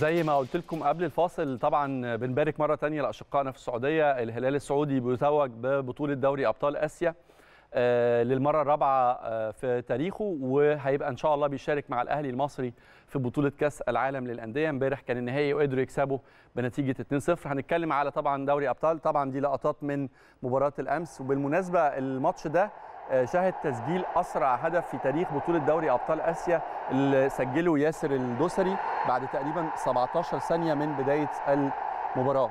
زي ما قلت لكم قبل الفاصل طبعا بنبارك مره ثانيه لاشقائنا في السعوديه الهلال السعودي بيتوج ببطوله دوري ابطال اسيا آه، للمره الرابعه آه، في تاريخه وهيبقى ان شاء الله بيشارك مع الاهلي المصري في بطوله كاس العالم للانديه امبارح كان النهائي وقدروا يكسبوا بنتيجه 2-0 هنتكلم على طبعا دوري ابطال طبعا دي لقطات من مباراه الامس وبالمناسبه الماتش ده آه، شهد تسجيل اسرع هدف في تاريخ بطوله دوري ابطال اسيا اللي سجله ياسر الدوسري بعد تقريبا 17 ثانيه من بدايه المباراه.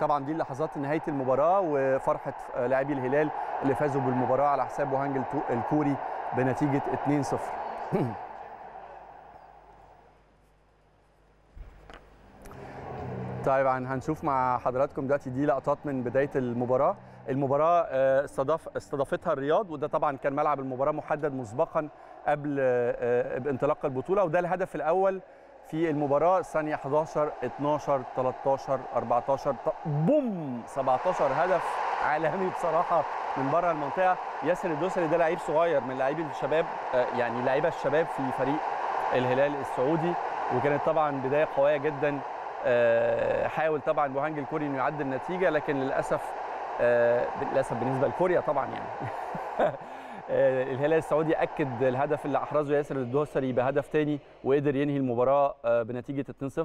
طبعا دي لحظات نهايه المباراه وفرحه آه، لاعبي الهلال اللي فازوا بالمباراه على حساب وهانج الكوري بنتيجه 2-0. طيب هنشوف مع حضراتكم دلوقتي دي لقطات من بدايه المباراه المباراه آه، استضاف استضافتها الرياض وده طبعا كان ملعب المباراه محدد مسبقا قبل آه، آه، انطلاق البطوله وده الهدف الاول في المباراه الثانيه 11 12 13 14 بوم 17 هدف عالمي بصراحه من بره المنطقه ياسر الدوسري ده لعيب صغير من لعيب الشباب يعني لعيبه الشباب في فريق الهلال السعودي وكانت طبعا بدايه قويه جدا حاول طبعا بوهانج الكوري انه يعدي النتيجه لكن للاسف آه، للاسف بالنسبه لكوريا طبعا يعني آه، الهلال السعودي اكد الهدف اللي احرزه ياسر الدوسري بهدف تاني وقدر ينهي المباراه آه، بنتيجه 2-0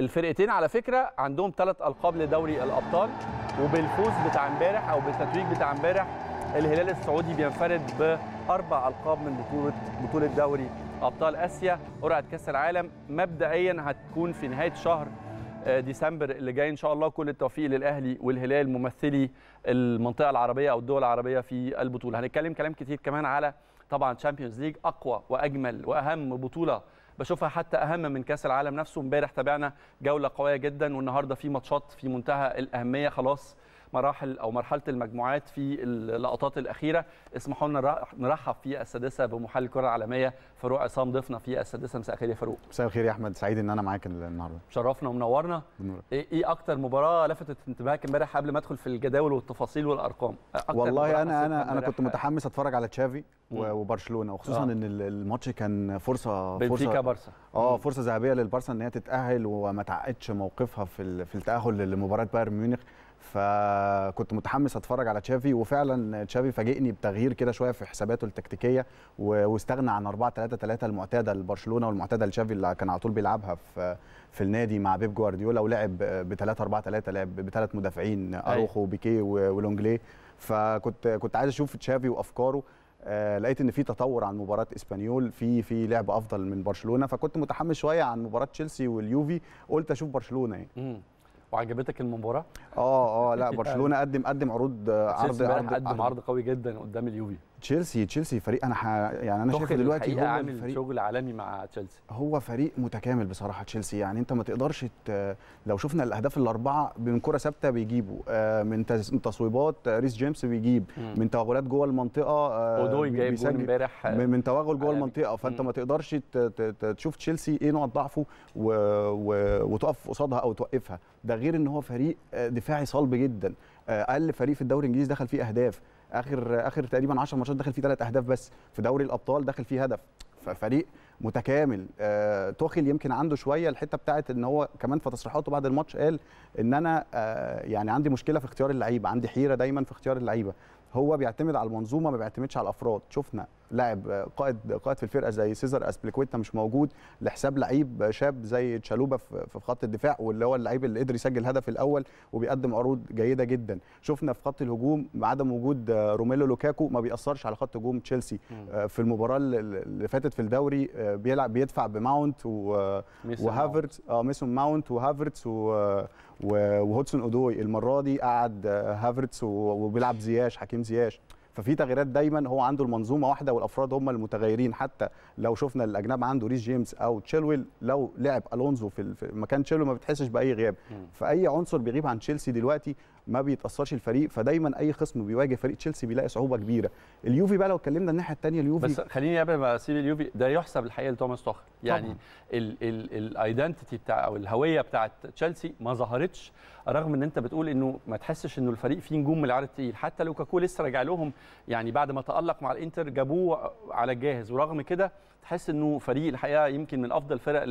الفرقتين على فكره عندهم ثلاث القاب لدوري الابطال وبالفوز بتاع امبارح او بالتتويج بتاع امبارح الهلال السعودي بينفرد باربع القاب من بطوله بطوله دوري ابطال اسيا قرعه كاس العالم مبدئيا هتكون في نهايه شهر آه، ديسمبر اللي جاي ان شاء الله كل التوفيق للاهلي والهلال ممثلي المنطقه العربيه او الدول العربيه في البطوله هنتكلم كلام كتير كمان على طبعا تشامبيونز ليج اقوى واجمل واهم بطوله بشوفها حتى اهم من كاس العالم نفسه امبارح تابعنا جوله قويه جدا والنهارده في ماتشات في منتهى الاهميه خلاص مراحل او مرحله المجموعات في اللقطات الاخيره اسمحوا لنا نرحب في السادسه بمحلل الكره العالميه فاروق عصام ضيفنا في السادسه مساء الخير يا فاروق مساء الخير يا احمد سعيد ان انا معاك النهارده شرفنا ومنورنا إيه،, ايه اكتر مباراه لفتت انتباهك امبارح قبل ما ادخل في الجداول والتفاصيل والارقام والله انا انا انا كنت متحمس اتفرج على تشافي وبرشلونه وخصوصا آه. ان الماتش كان فرصه فرصه بارسا اه فرصه ذهبيه للبارسا ان هي تتاهل وما تعقدش موقفها في في التاهل لمباراه بايرن ميونخ فكنت متحمس اتفرج على تشافي وفعلا تشافي فاجئني بتغيير كده شويه في حساباته التكتيكيه واستغنى عن 4 3 3 المعتاده لبرشلونه والمعتاده لتشافي اللي كان على طول بيلعبها في في النادي مع بيب جوارديولا ولعب ب 3 4 3 لعب بثلاث مدافعين أيوه. اروخو وبيكيه ولونجلي فكنت كنت عايز اشوف تشافي وافكاره آه، لقيت ان في تطور عن مباراه اسبانيول في في لعب افضل من برشلونه فكنت متحمس شويه عن مباراه تشيلسي واليوفي قلت اشوف برشلونه يعني وعجبتك المباراه اه اه لا يعني برشلونه قدم قدم عروض آه، عرض قدم عرض قوي جدا قدام اليوفي تشيلسي تشيلسي فريق انا ح... يعني انا شايف دلوقتي هو عامل فريق شغل عالمي مع تشيلسي هو فريق متكامل بصراحه تشيلسي يعني انت ما تقدرش ت... لو شفنا الاهداف الاربعه من كره ثابته بيجيبوا آه، من تصويبات آه، ريس جيمس بيجيب مم. من توغلات جوه المنطقه آه، اودوي جايب جول امبارح من توغل جوه المنطقه فانت مم. ما تقدرش ت... ت... تشوف تشيلسي ايه نقط ضعفه و... و... وتقف قصادها او توقفها ده غير ان هو فريق دفاعي صلب جدا اقل فريق في الدوري الانجليزي دخل فيه اهداف اخر اخر تقريبا 10 ماتشات دخل فيه ثلاث اهداف بس في دوري الابطال دخل فيه هدف ففريق متكامل آه، توخيل يمكن عنده شويه الحته بتاعت ان هو كمان في تصريحاته بعد الماتش قال ان انا آه يعني عندي مشكله في اختيار اللعيبه عندي حيره دايما في اختيار اللعيبه هو بيعتمد على المنظومه ما بيعتمدش على الافراد شفنا لاعب قائد قائد في الفرقه زي سيزر اسبليكويتا مش موجود لحساب لعيب شاب زي تشالوبا في خط الدفاع واللي هو اللعيب اللي قدر يسجل هدف الاول وبيقدم عروض جيده جدا شفنا في خط الهجوم عدم وجود روميلو لوكاكو ما بيأثرش على خط هجوم تشيلسي آه، في المباراه اللي فاتت في الدوري آه، بيلعب بيدفع بماونت آه، وهافرت اه ميسون ماونت وهافرتس وهوتسون اودوي المره دي قعد هافرتس وبيلعب زياش حكيم زياش ففي تغييرات دايما هو عنده المنظومه واحده والافراد هم المتغيرين حتى لو شفنا الاجناب عنده ريس جيمس او تشيلويل لو لعب الونزو في مكان تشيلويل ما بتحسش باي غياب فاي عنصر بيغيب عن تشيلسي دلوقتي ما بيتاثرش الفريق فدايما اي خصم بيواجه فريق تشيلسي بيلاقي صعوبه كبيره اليوفي بقى لو اتكلمنا الناحيه الثانيه اليوفي بس خليني قبل ما اسيب اليوفي ده يحسب الحقيقه لتوماس توخ يعني الايدنتيتي بتاع او الهويه بتاعه تشيلسي ما ظهرتش رغم ان انت بتقول انه ما تحسش انه الفريق فيه نجوم من العيار الثقيل حتى لوكاكو لسه راجع لهم يعني بعد ما تالق مع الانتر جابوه على الجاهز ورغم كده تحس انه فريق الحقيقه يمكن من افضل الفرق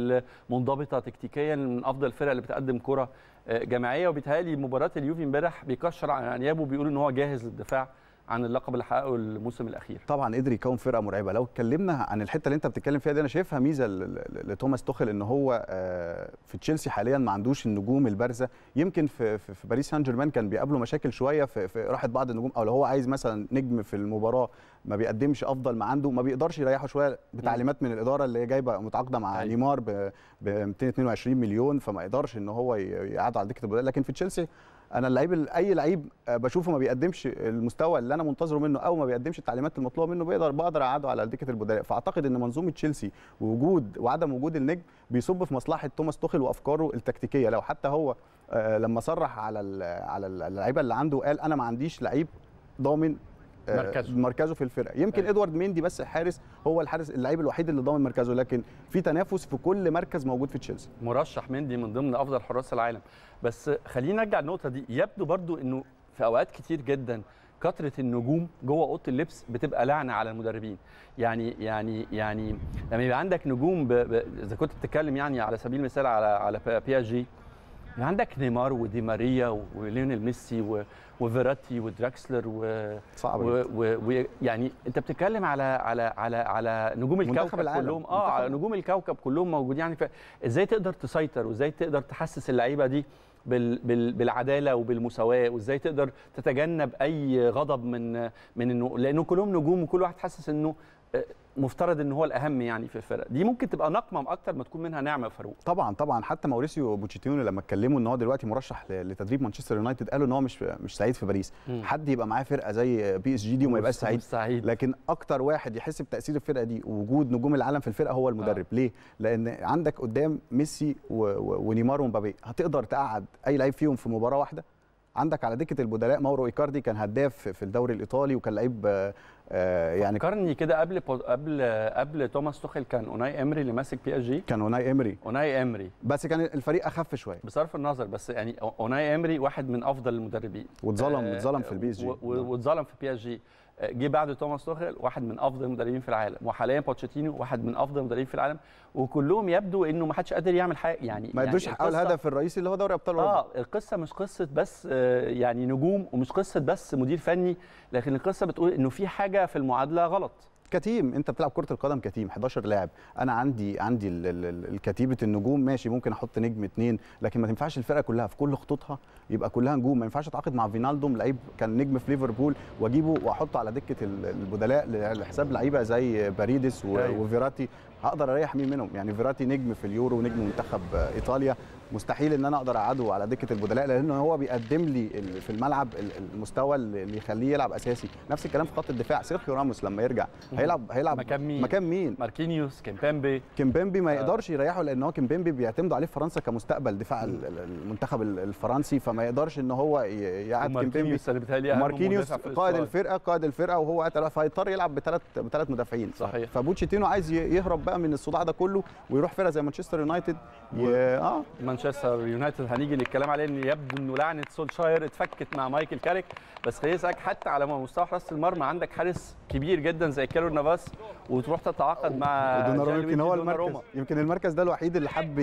المنضبطه تكتيكيا من افضل الفرق اللي بتقدم كره آه، جماعيه وبيتهيألي مباراه اليوفي امبارح بيكشر عن انيابه بيقول ان هو جاهز للدفاع عن اللقب اللي حققه الموسم الاخير طبعا قدر يكون فرقه مرعبه لو اتكلمنا عن الحته اللي انت بتتكلم فيها دي انا شايفها ميزه لتوماس توخل ان هو آه، في تشيلسي حاليا ما عندوش النجوم البارزه يمكن في في باريس سان جيرمان كان بيقابله مشاكل شويه في, في راحه بعض النجوم او لو هو عايز مثلا نجم في المباراه ما بيقدمش افضل ما عنده ما بيقدرش يريحه شويه بتعليمات من الاداره اللي جايبه متعاقده مع أيوة. نيمار ب 222 مليون فما يقدرش ان هو يقعد على دكه البدلاء لكن في تشيلسي انا اللعيب اي لعيب آه، بشوفه ما بيقدمش المستوى اللي انا منتظره منه او ما بيقدمش التعليمات المطلوبه منه بقدر بقدر اقعده على دكه البدلاء فاعتقد ان منظومه تشيلسي ووجود وعدم وجود النجم بيصب في مصلحه توماس توخيل وافكاره التكتيكيه لو حتى هو آه، لما صرح على على اللعيبه اللي عنده قال انا ما عنديش لعيب ضامن مركزه, آه، مركزه في الفرقه يمكن أه. ادوارد ميندي بس الحارس هو الحارس اللعيب الوحيد اللي ضامن مركزه لكن في تنافس في كل مركز موجود في تشيلسي مرشح ميندي من ضمن افضل حراس العالم بس خلينا نرجع النقطه دي يبدو برضو انه في اوقات كتير جدا كثره النجوم جوه اوضه اللبس بتبقى لعنه على المدربين يعني يعني يعني لما يبقى عندك نجوم اذا كنت بتتكلم يعني على سبيل المثال على على بي اس جي يعني عندك نيمار ودي ماريا وليونيل ميسي وفيراتي ودراكسلر و صعب ويعني انت بتتكلم على على على على نجوم الكوكب العالم. كلهم اه على نجوم الكوكب كلهم موجودين يعني ازاي تقدر تسيطر وازاي تقدر تحسس اللعيبه دي بالعداله وبالمساواه وازاي تقدر تتجنب اي غضب من من انه لانه كلهم نجوم وكل واحد حاسس انه آه، مفترض ان هو الاهم يعني في الفرق دي ممكن تبقى نقمه اكتر ما تكون منها نعمه فاروق طبعا طبعا حتى ماوريسيو بوتشيتينو لما اتكلموا ان هو دلوقتي مرشح لتدريب مانشستر يونايتد قالوا ان هو مش مش سعيد في باريس م. حد يبقى معاه فرقه زي بي اس جي دي وما يبقاش سعيد. سعيد لكن اكتر واحد يحس بتاثير الفرقه دي ووجود نجوم العالم في الفرقه هو المدرب آه. ليه لان عندك قدام ميسي ونيمار ومبابي هتقدر تقعد اي لعيب فيهم في مباراه واحده عندك على دكه البدلاء ماورو ايكاردي كان هداف في الدوري الايطالي وكان لعيب آه، آه، يعني فكرني كده قبل قبل قبل توماس توخيل كان اوناي امري اللي ماسك بي اس جي كان اوناي امري اوناي امري بس كان الفريق اخف شويه بصرف النظر بس يعني اوناي امري واحد من افضل المدربين واتظلم آه، اتظلم في البي اس جي واتظلم في بي اس جي جه بعد توماس توخيل واحد من افضل المدربين في العالم وحاليا بوتشيتينو واحد من افضل المدربين في العالم وكلهم يبدو انه ما حدش قادر يعمل حاجه يعني ما يدوش يعني الهدف الرئيسي اللي هو دوري ابطال اوروبا اه القصه مش قصه بس آه، يعني نجوم ومش قصه بس مدير فني لكن القصه بتقول انه في حاجه في المعادله غلط كتيم انت بتلعب كره القدم كتيم 11 لاعب انا عندي عندي كتيبه النجوم ماشي ممكن احط نجم اتنين لكن ما تنفعش الفرقه كلها في كل خطوطها يبقى كلها نجوم ما ينفعش اتعاقد مع فينالدوم لعيب كان نجم في ليفربول واجيبه واحطه على دكه البدلاء لحساب لعيبه زي باريدس أيوه. وفيراتي هقدر اريح مين منهم يعني فيراتي نجم في اليورو ونجم منتخب ايطاليا مستحيل ان انا اقدر اقعده على دكه البدلاء لان هو بيقدم لي في الملعب المستوى اللي يخليه يلعب اساسي نفس الكلام في خط الدفاع سيرخيو راموس لما يرجع هيلعب هيلعب مكان مين مكان مين ماركينيوس كيمبامبي كيمبامبي ما آه. يقدرش يريحه لان هو كيمبامبي بيعتمدوا عليه في فرنسا كمستقبل دفاع المنتخب الفرنسي فما يقدرش ان هو يقعد كيمبامبي ماركينيوس قائد الفرقه قائد الفرقه وهو قتل يلعب بثلاث بثلاث مدافعين صحيح فبوتشيتينو عايز يهرب بقى من الصداع ده كله ويروح فرقه زي مانشستر يونايتد و... اه مانشستر يونايتد هنيجي للكلام عليه ان يبدو انه لعنه سولشاير اتفكت مع مايكل كاريك بس خليني اسالك حتى على مستوى حراسه المرمى عندك حارس كبير جدا زي كيلور نافاس وتروح تتعاقد مع دوناروما يمكن هو المركز روما. يمكن المركز ده الوحيد اللي حب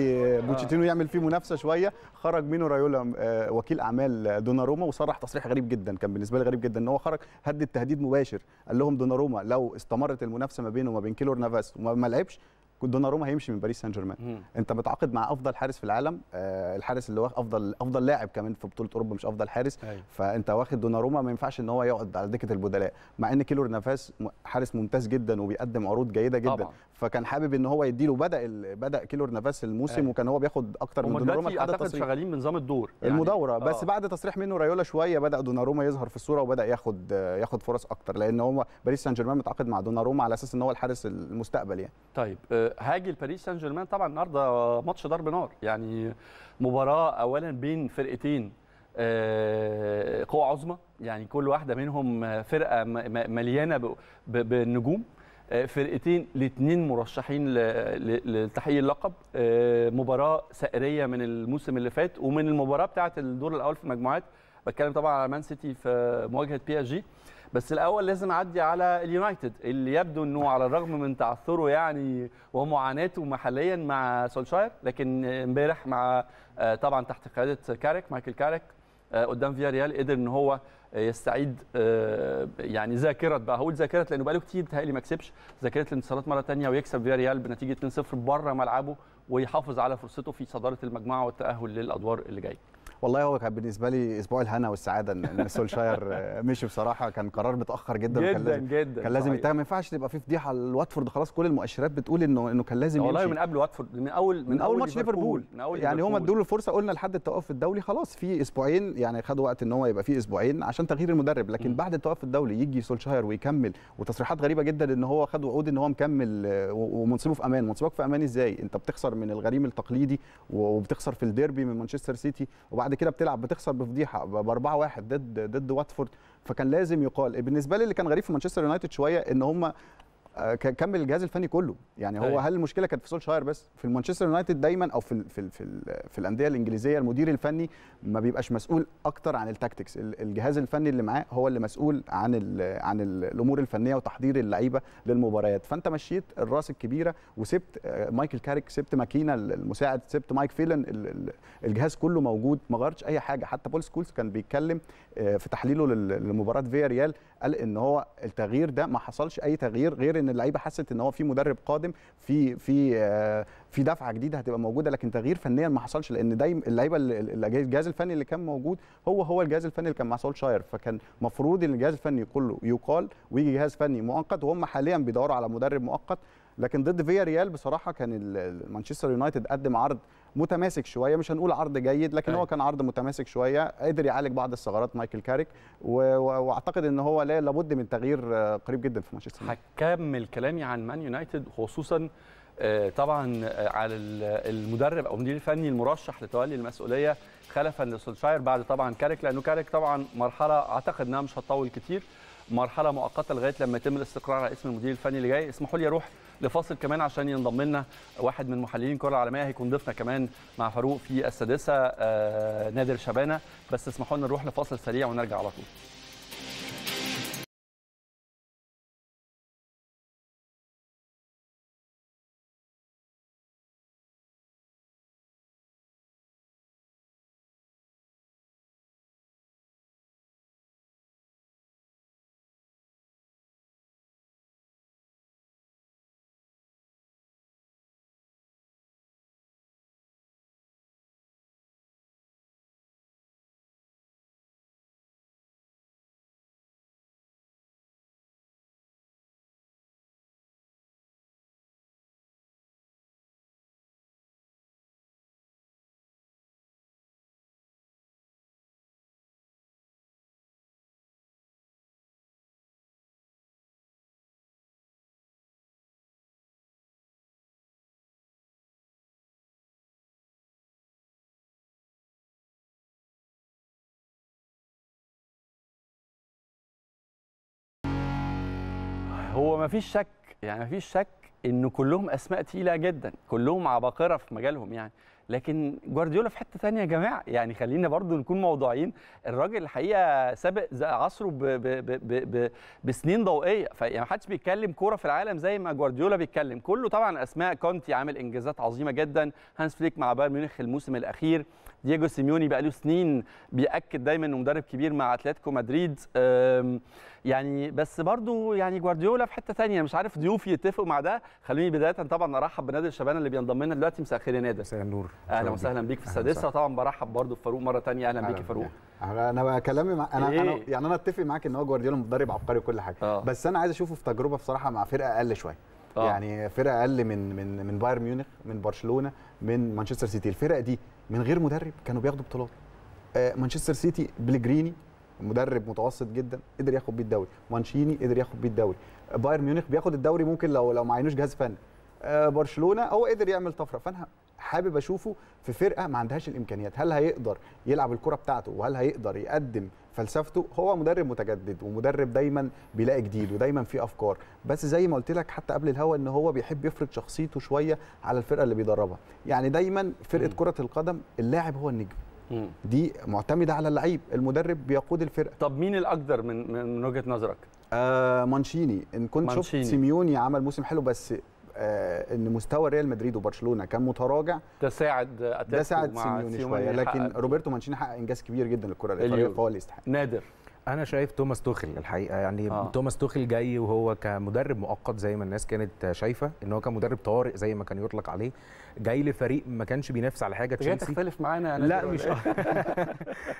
بوتشيتينو يعمل فيه منافسه شويه خرج منه رايولا آه، وكيل اعمال دوناروما وصرح تصريح غريب جدا كان بالنسبه لي غريب جدا ان هو خرج هدد تهديد مباشر قال لهم دوناروما لو استمرت المنافسه ما بينه وما بين كيلور نافاس وما لعبش دوناروما هيمشي من باريس سان جيرمان انت متعاقد مع افضل حارس في العالم آه الحارس اللي واخد افضل افضل لاعب كمان في بطوله اوروبا مش افضل حارس أيوه. فانت واخد دوناروما ما ينفعش ان هو يقعد على دكه البدلاء مع ان كيلور نافاس حارس ممتاز جدا وبيقدم عروض جيده جدا طبعا. فكان حابب ان هو يديله بدا ال... بدا كيلور نافاس الموسم أيوه. وكان هو بياخد اكتر من دوناروما اعتقد شغالين بنظام الدور يعني المدوره آه. بس بعد تصريح منه رايولا شويه بدا دوناروما يظهر في الصوره وبدا ياخد ياخد فرص اكتر لان هو باريس سان جيرمان متعاقد مع دوناروما على اساس ان هو الحارس المستقبل يعني طيب آه هاجي لباريس سان جيرمان طبعا النهارده ماتش ضرب نار يعني مباراه اولا بين فرقتين آه، قوة عظمى يعني كل واحدة منهم فرقة مليانة بالنجوم آه، فرقتين الاثنين مرشحين لتحقيق اللقب آه، مباراة سائرية من الموسم اللي فات ومن المباراة بتاعة الدور الأول في المجموعات بتكلم طبعا على مان سيتي في مواجهة بي اس جي بس الاول لازم اعدي على اليونايتد اللي يبدو انه على الرغم من تعثره يعني ومعاناته محليا مع سولشاير لكن امبارح مع آه، طبعا تحت قياده كارك مايكل كارك آه، قدام فيا ريال قدر ان هو آه، يستعيد يعني ذاكره بقى هقول ذاكره لانه بقاله كتير بيتهيألي ما كسبش ذاكره الانتصارات مره ثانيه ويكسب فيا ريال بنتيجه 2-0 بره ملعبه ويحافظ على فرصته في صداره المجموعه والتاهل للادوار اللي جايه والله هو كان بالنسبه لي اسبوع الهنا والسعاده ان سولشاير آه، مشي بصراحه كان قرار متاخر جدا جدا كان لازم جدا كان لازم يتم ما ينفعش تبقى في فضيحه لواتفورد خلاص كل المؤشرات بتقول انه انه كان لازم والله من قبل واتفورد من اول من, من اول ماتش ليفربول يعني هم ادوا له الفرصه قلنا لحد التوقف الدولي خلاص في اسبوعين يعني خدوا وقت ان هو يبقى في اسبوعين عشان تغيير المدرب لكن م. بعد التوقف الدولي يجي سولشاير ويكمل وتصريحات غريبه جدا ان هو خد وعود ان هو مكمل آه، ومنصبه في امان منصبك في امان ازاي انت بتخسر من الغريم التقليدي وبتخسر في الديربي من مانشستر سيتي وبعد بعد كده بتلعب بتخسر بفضيحه باربعه 4 1 ضد ضد واتفورد فكان لازم يقال بالنسبه لي اللي كان غريب في مانشستر يونايتد شويه ان هم آه، كمل الجهاز الفني كله يعني هو طيب. هل المشكله كانت في سولشاير بس في مانشستر يونايتد دايما او في الـ في الـ في, الـ في الانديه الانجليزيه المدير الفني ما بيبقاش مسؤول اكتر عن التاكتكس الجهاز الفني اللي معاه هو اللي مسؤول عن الـ عن الـ الامور الفنيه وتحضير اللعيبه للمباريات فانت مشيت الراس الكبيره وسبت آه، مايكل كاريك سبت ماكينه المساعد سبت مايك فيلن الجهاز كله موجود ما غيرتش اي حاجه حتى بول سكولز كان بيتكلم آه، في تحليله لمباراه فيا ريال قال ان هو التغيير ده ما حصلش اي تغيير غير ان اللعيبه حست ان هو في مدرب قادم في في آه، في دفعه جديده هتبقى موجوده لكن تغيير فنيا ما حصلش لان دايما اللعيبه الجهاز الفني اللي كان موجود هو هو الجهاز الفني اللي كان مع سولشاير فكان المفروض ان الجهاز الفني كله يقال ويجي جهاز فني مؤقت وهم حاليا بيدوروا على مدرب مؤقت لكن ضد فيا ريال بصراحه كان مانشستر يونايتد قدم عرض متماسك شويه مش هنقول عرض جيد لكن أي. هو أيوة. كان عرض متماسك شويه قدر يعالج بعض الثغرات مايكل كاريك واعتقد ان هو لا لابد من تغيير آه، قريب جدا في مانشستر هكمل كلامي عن مان يونايتد خصوصا آه، طبعا آه، على المدرب او المدير الفني المرشح لتولي المسؤوليه خلفا لسولشاير بعد طبعا كاريك لانه كاريك طبعا مرحله اعتقد انها مش هتطول كتير مرحله مؤقته لغايه لما يتم الاستقرار على اسم المدير الفني اللي جاي اسمحوا لي اروح لفاصل كمان عشان ينضم لنا واحد من محللين الكره العالميه هيكون ضيفنا كمان مع فاروق في السادسه آه، نادر شبانه بس اسمحوا لنا نروح لفاصل سريع ونرجع على طول هو ما فيش شك يعني ما فيش شك ان كلهم اسماء تقيله جدا كلهم عباقره في مجالهم يعني لكن جوارديولا في حته ثانيه يا جماعه يعني خلينا برضو نكون موضوعيين الراجل الحقيقه سابق عصره بـ بـ بـ بـ بسنين ضوئيه فيعني ما حدش بيتكلم كوره في العالم زي ما جوارديولا بيتكلم كله طبعا اسماء كونتي عامل انجازات عظيمه جدا هانس فليك مع بايرن ميونخ الموسم الاخير دييجو سيميوني بقى له سنين بياكد دايما انه مدرب كبير مع اتلتيكو مدريد يعني بس برضو يعني جوارديولا في حته ثانيه مش عارف ضيوفي يتفقوا مع ده خليني بدايه طبعا ارحب بنادر الشبانه اللي بينضم لنا دلوقتي مساء الخير يا نادر مساء النور اهلا وسهلا بيك في السادسه طبعا برحب برضو بفاروق مره ثانيه اهلا بيك يا فاروق انا كلامي مع... انا إيه؟ انا يعني انا اتفق معاك ان هو جوارديولا مدرب عبقري وكل حاجه آه. بس انا عايز اشوفه في تجربه بصراحه مع فرقه اقل شويه آه. يعني فرقه اقل من من من بايرن ميونخ من برشلونه من مانشستر سيتي الفرق دي من غير مدرب كانوا بياخدوا بطولات آه مانشستر سيتي بلجريني مدرب متوسط جدا قدر ياخد بيه الدوري مانشيني قدر ياخد بيه الدوري بايرن ميونخ بياخد الدوري ممكن لو لو ما عينوش جهاز فني آه، برشلونه هو قدر يعمل طفره فانا حابب اشوفه في فرقه ما عندهاش الامكانيات هل هيقدر يلعب الكره بتاعته وهل هيقدر يقدم فلسفته هو مدرب متجدد ومدرب دايما بيلاقي جديد ودايما في افكار بس زي ما قلت لك حتى قبل الهوا ان هو بيحب يفرض شخصيته شويه على الفرقه اللي بيدربها يعني دايما فرقه كره القدم اللاعب هو النجم دي معتمده على اللعيب المدرب بيقود الفرقه طب مين الاقدر من من وجهه نظرك آه مانشيني ان كنت مانشيني. شفت سيميوني عمل موسم حلو بس آه ان مستوى ريال مدريد وبرشلونه كان متراجع ده ساعد ده ساعد سيميوني, سيميوني شويه لكن روبرتو مانشيني حقق انجاز كبير جدا للكره الايطاليه فهو اللي يستحق نادر انا شايف توماس توخل الحقيقه يعني آه. توماس توخل جاي وهو كمدرب مؤقت زي ما الناس كانت شايفه ان هو كمدرب طارئ زي ما كان يطلق عليه جاي لفريق ما كانش بينافس على حاجه تشيلسي تختلف معانا انا لا مش آه.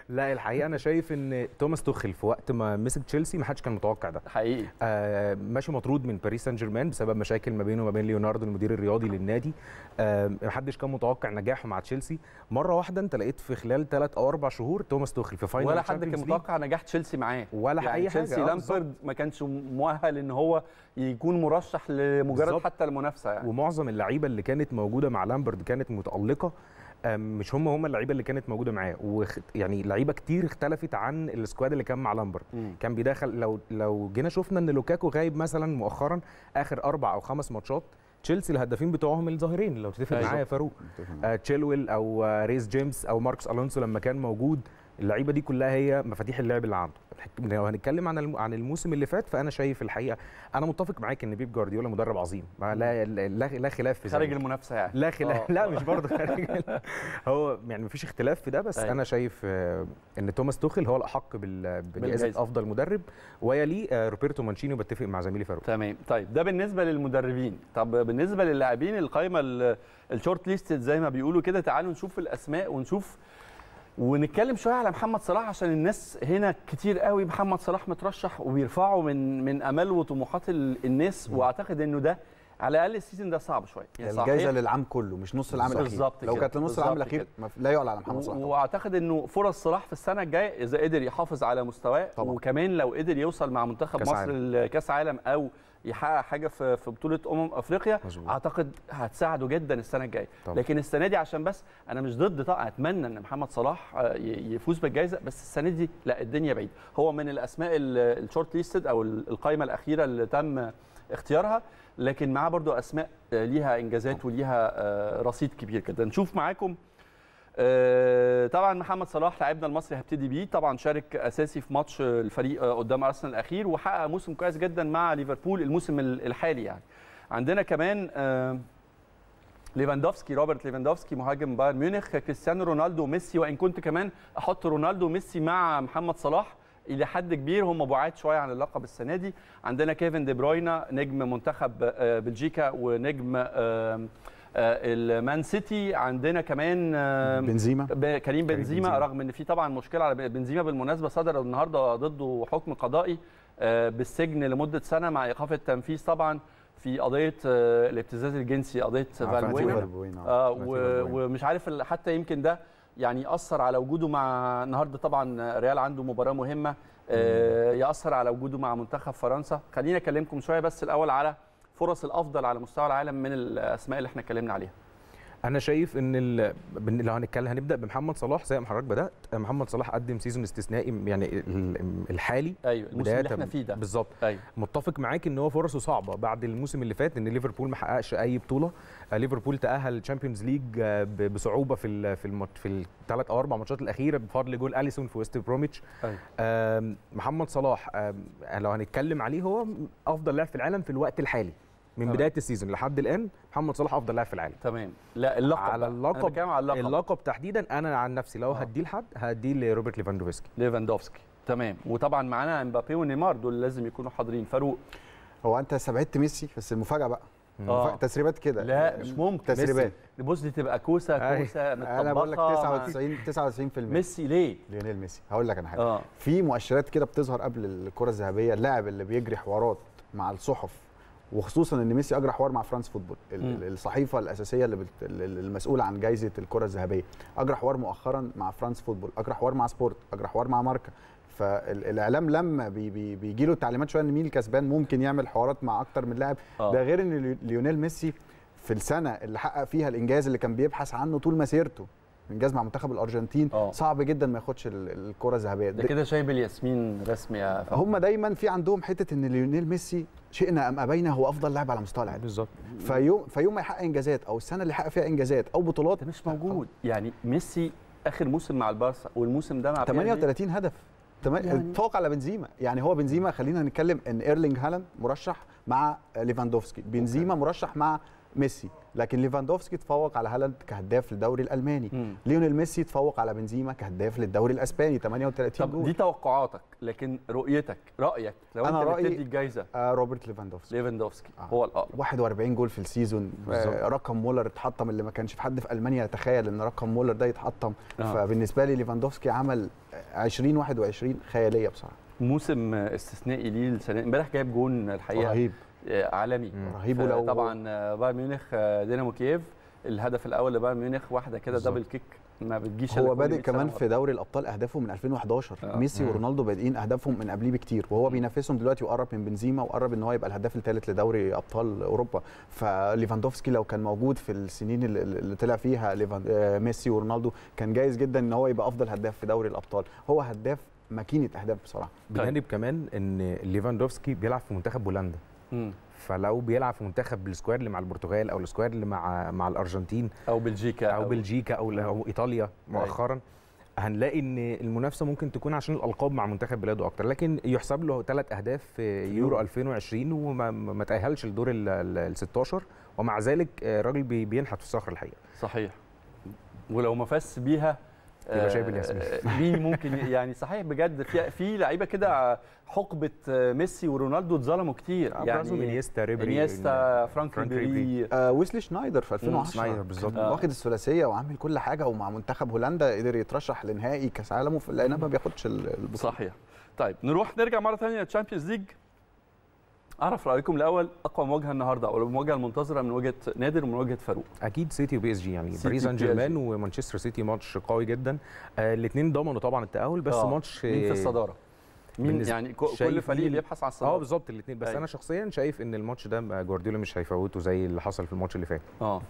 لا الحقيقه انا شايف ان توماس توخل في وقت ما مسك تشيلسي ما حدش كان متوقع ده حقيقي آه ماشي مطرود من باريس سان جيرمان بسبب مشاكل ما بينه وما بين ليوناردو المدير الرياضي للنادي آه ما حدش كان متوقع نجاحه مع تشيلسي مره واحده انت لقيت في خلال ثلاث او اربع شهور توماس توخل في فاينل ولا حد كان متوقع نجاح تشيلسي تشيلسي معاه ولا يعني اي حاجه تشيلسي آه، لامبرد ما كانش مؤهل ان هو يكون مرشح لمجرد بالزبط. حتى المنافسه يعني ومعظم اللعيبه اللي كانت موجوده مع لامبرد كانت متالقه مش هم هم اللعيبه اللي كانت موجوده معاه وخ... يعني لعيبه كتير اختلفت عن السكواد اللي كان مع لامبرد كان بيدخل لو لو جينا شفنا ان لوكاكو غايب مثلا مؤخرا اخر اربع او خمس ماتشات تشيلسي الهدافين بتوعهم الظاهرين لو تتفق أيوه. معايا يا فاروق آه تشيلويل او آه ريس جيمس او ماركس الونسو لما كان موجود اللعيبه دي كلها هي مفاتيح اللعب اللي عنده لو هنتكلم عن عن الموسم اللي فات فانا شايف الحقيقه انا متفق معاك ان بيب جوارديولا مدرب عظيم لا لا, لا خلاف في خارج المنافسه يعني لا خلاف أوه. لا مش برضه خارج هو يعني مفيش اختلاف في ده بس أي. أيوة. انا شايف آه، ان توماس توخل هو الاحق بجائزه افضل مدرب ويلي آه، روبرتو مانشيني بتفق مع زميلي فاروق تمام طيب ده بالنسبه للمدربين طب بالنسبه للاعبين القائمه الشورت ليست زي ما بيقولوا كده تعالوا نشوف الاسماء ونشوف ونتكلم شويه على محمد صلاح عشان الناس هنا كتير قوي محمد صلاح مترشح وبيرفعوا من من امال وطموحات الناس واعتقد انه ده على الاقل السيزون ده صعب شويه يعني الجائزه للعام كله مش نص العام الاخير بالظبط لو كانت لنص العام الاخير لا يعلى على محمد صلاح واعتقد انه فرص صلاح في السنه الجايه اذا قدر يحافظ على مستواه وكمان لو قدر يوصل مع منتخب مصر لكاس عالم او يحقق حاجه في في بطوله امم افريقيا مزبوط. اعتقد هتساعده جدا السنه الجايه لكن السنه دي عشان بس انا مش ضد طبعا اتمنى ان محمد صلاح آه، يفوز بالجائزه بس السنه دي لا الدنيا بعيد هو من الاسماء الشورت ليستد او القائمه الاخيره اللي تم اختيارها لكن معاه برضو اسماء آه، ليها انجازات وليها آه، رصيد كبير جدا نشوف معاكم آه، طبعا محمد صلاح لاعبنا المصري هبتدي بيه طبعا شارك اساسي في ماتش الفريق آه، قدام ارسنال الاخير وحقق موسم كويس جدا مع ليفربول الموسم الحالي يعني عندنا كمان آه، ليفاندوفسكي روبرت ليفاندوفسكي مهاجم بايرن ميونخ كريستيانو رونالدو وميسي وان كنت كمان احط رونالدو وميسي مع محمد صلاح الى حد كبير هم بعاد شويه عن اللقب السنه دي عندنا كيفن دي بروينا نجم منتخب بلجيكا ونجم آه، المان سيتي عندنا كمان آه، بنزيما كريم بنزيما رغم ان في طبعا مشكله على بنزيما بالمناسبه صدر النهارده ضده حكم قضائي آه، بالسجن لمده سنه مع ايقاف التنفيذ طبعا في قضيه الابتزاز الجنسي قضيه فالبوينا آه ومش عارف حتى يمكن ده يعني ياثر على وجوده مع النهارده طبعا ريال عنده مباراه مهمه ياثر على وجوده مع منتخب فرنسا خليني اكلمكم شويه بس الاول على فرص الافضل على مستوى العالم من الاسماء اللي احنا اتكلمنا عليها انا شايف ان ال... لو هنتكلم هنبدا بمحمد صلاح زي ما حضرتك بدات محمد صلاح قدم سيزون استثنائي يعني الحالي ايوه الموسم اللي احنا فيه ده بالظبط أيوة. متفق معاك ان هو فرصه صعبه بعد الموسم اللي فات ان ليفربول ما حققش اي بطوله آه، ليفربول تاهل تشامبيونز آه، ليج بصعوبه في في المت... في الثلاث او اربع ماتشات الاخيره بفضل جول اليسون في ويست بروميتش أيوة. محمد صلاح لو هنتكلم عليه هو افضل لاعب في العالم في الوقت الحالي من طبعًا. بدايه السيزون لحد الان محمد صلاح افضل لاعب في العالم تمام لا اللقب على اللقب أنا على اللقب. اللقب تحديدا انا عن نفسي لو آه. هديه لحد هديه لروبرت ليفاندوفسكي ليفاندوفسكي تمام وطبعا معانا امبابي ونيمار دول لازم يكونوا حاضرين فاروق هو انت سبعت ميسي بس المفاجاه بقى آه. تسريبات كده لا مش ممكن تسريبات بص دي تبقى كوسه كوسه متطبقه انا بقول لك 99 99% ميسي ليه؟ ليونيل ميسي هقول لك انا حاجه آه. في مؤشرات كده بتظهر قبل الكره الذهبيه اللاعب اللي بيجري حوارات مع الصحف وخصوصا ان ميسي اجرى حوار مع فرانس فوتبول الصحيفه الاساسيه اللي بت... المسؤوله عن جائزه الكره الذهبيه اجرى حوار مؤخرا مع فرانس فوتبول اجرى حوار مع سبورت اجرى حوار مع ماركا فالاعلام لما بي بي بيجي له التعليمات شويه ان مين الكسبان ممكن يعمل حوارات مع اكتر من لاعب آه. ده غير ان ليونيل ميسي في السنه اللي حقق فيها الانجاز اللي كان بيبحث عنه طول مسيرته انجاز مع منتخب الارجنتين أوه. صعب جدا ما ياخدش الكره الذهبيه ده كده شايب الياسمين رسمي يا هم دايما في عندهم حته ان ليونيل ميسي شئنا ام ابينا هو افضل لاعب على مستوى العالم بالظبط فيوم فيوم ما يحقق انجازات او السنه اللي حقق فيها انجازات او بطولات ده مش موجود يعني ميسي اخر موسم مع البارسا والموسم ده مع 38 هدف يعني فوق على بنزيما يعني هو بنزيما خلينا نتكلم ان ايرلينج هالاند مرشح مع ليفاندوفسكي بنزيما مرشح مع ميسي لكن ليفاندوفسكي تفوق على هالاند كهداف للدوري الالماني مم. ليونيل ميسي تفوق على بنزيما كهداف للدوري الاسباني 38 طب جول دي توقعاتك لكن رؤيتك رايك لو أنا انت رأي بتدي الجايزه آه روبرت ليفاندوفسكي ليفاندوفسكي آه. هو الاقرب 41 جول في السيزون آه رقم مولر اتحطم اللي ما كانش في حد في المانيا يتخيل ان رقم مولر ده يتحطم آه. فبالنسبه لي ليفاندوفسكي عمل 20 21 خياليه بصراحه موسم استثنائي ليه السنه امبارح جايب جون الحقيقه رهيب عالمي رهيب ولو طبعا آه، بايرن ميونخ آه، دينامو كييف الهدف الاول لبايرن ميونخ واحده كده دبل كيك ما بتجيش هو بادئ كمان في دوري الابطال اهدافه من 2011 آه. ميسي مم. ورونالدو بادئين اهدافهم من قبليه بكتير وهو بينافسهم دلوقتي وقرب من بنزيما وقرب ان هو يبقى الهداف الثالث لدوري ابطال اوروبا فليفاندوفسكي لو كان موجود في السنين اللي طلع فيها آه، ميسي ورونالدو كان جايز جدا ان هو يبقى افضل هداف في دوري الابطال هو هداف ماكينه اهداف بصراحه بجانب كمان ان ليفاندوفسكي بيلعب في منتخب بولندا فلو بيلعب في منتخب بالسكواد اللي مع البرتغال او السكواد اللي مع مع الارجنتين او بلجيكا او, أو بلجيكا او, أو ايطاليا أيوة. مؤخرا هنلاقي ان المنافسه ممكن تكون عشان الالقاب مع منتخب بلاده اكتر لكن يحسب له ثلاث اهداف في يورو 2020 وما ما تاهلش لدور ال 16 ومع ذلك الراجل آه، بينحت في الصخر الحقيقه صحيح ولو ما فاز بيها يبقى شايب الياسمين آه، آه، مين ممكن يعني صحيح بجد في في لعيبه كده حقبه ميسي ورونالدو اتظلموا كتير يعني انيستا ريبري انيستا فرانك ريبري آه، ويسلي شنايدر في 2010 شنايدر بالظبط واخد الثلاثيه وعامل كل حاجه ومع منتخب هولندا قدر يترشح لنهائي كاس عالم لقيناه ما بياخدش البطوله صحيح طيب نروح نرجع مره ثانيه للتشامبيونز ليج اعرف رايكم الاول اقوى مواجهه النهارده او المواجهه المنتظره من وجهه نادر ومن وجهه فاروق اكيد سيتي وبي اس جي يعني باريس سان جيرمان ومانشستر سيتي ماتش قوي جدا آه الاثنين ضمنوا طبعا التاهل بس آه. ماتش مين في الصداره مين يعني كل فريق بيبحث عن الصداره اه بالظبط الاثنين بس أي. أيوه. انا شخصيا شايف ان الماتش ده جوارديولا مش هيفوته زي اللي حصل في الماتش اللي فات اه